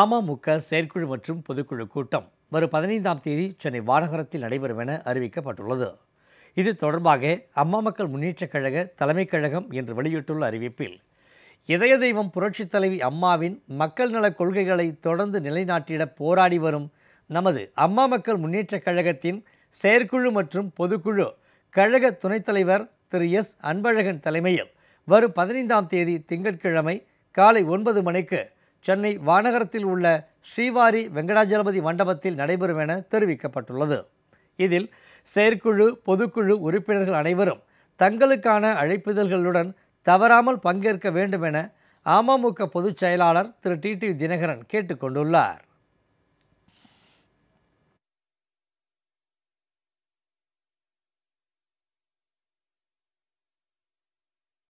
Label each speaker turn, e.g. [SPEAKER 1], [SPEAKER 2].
[SPEAKER 1] அமமுக செயற்குழு மற்றும் பொதுக்குழு கூட்டம் வரும் பதினைந்தாம் தேதி சென்னை வானகரத்தில் நடைபெறும் என அறிவிக்கப்பட்டுள்ளது இது தொடர்பாக அம்மா மக்கள் முன்னேற்றக் கழக தலைமைக் கழகம் என்று வெளியிட்டுள்ள அறிவிப்பில் இதய தெய்வம் புரட்சித் தலைவி அம்மாவின் மக்கள் நலக் கொள்கைகளை தொடர்ந்து நிலைநாட்டிட போராடி வரும் நமது அம்மா மக்கள் முன்னேற்றக் கழகத்தின் செயற்குழு மற்றும் பொதுக்குழு கழக துணைத் தலைவர் திரு எஸ் அன்பழகன் தலைமையில் வரும் பதினைந்தாம் தேதி திங்கட்கிழமை காலை ஒன்பது மணிக்கு சென்னை வானகரத்தில் உள்ள ஸ்ரீவாரி வெங்கடாஜலபதி மண்டபத்தில் நடைபெறும் என தெரிவிக்கப்பட்டுள்ளது இதில் செயற்குழு பொதுக்குழு உறுப்பினர்கள் அனைவரும் தங்களுக்கான அழைப்புதல்களுடன் தவறாமல் பங்கேற்க வேண்டும் என அமமுக பொதுச் செயலாளர் திரு டி டி தினகரன் கேட்டுக்கொண்டுள்ளார்